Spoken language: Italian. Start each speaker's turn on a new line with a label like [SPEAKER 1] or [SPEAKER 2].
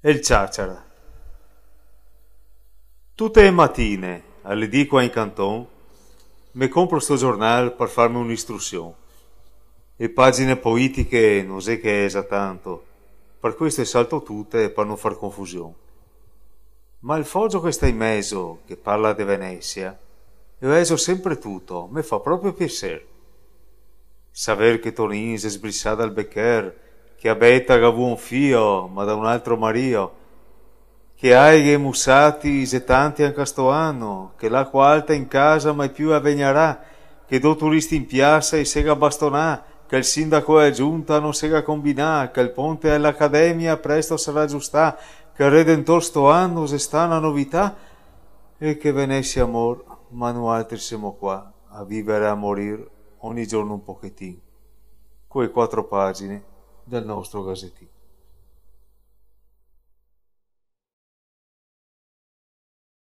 [SPEAKER 1] e il ciaciara. Tutte le mattine, alle qua in canton, mi compro sto giornale per farmi un'istruzione. E pagine poetiche non so che esa tanto, per questo salto tutte per non far confusione. Ma il foggio che sta in mezzo, che parla di Venezia, io eso sempre tutto, mi fa proprio piacere. Saver che Torin si sbrissà dal Beccher che a Beta gavu un fio, ma da un altro Mario, che aighe mussati tanti anche sto anno, che l'acqua alta in casa mai più avvegnerà, che do turisti in piazza e sega bastonà, che il sindaco è giunta non sega combinà, che il ponte all'accademia presto sarà giustà, che il redentor sto anno se sta una novità, e che venessi amor, ma noi altri siamo qua, a vivere e a morire ogni giorno un pochettino. Quei quattro pagine del nostro gazzettino.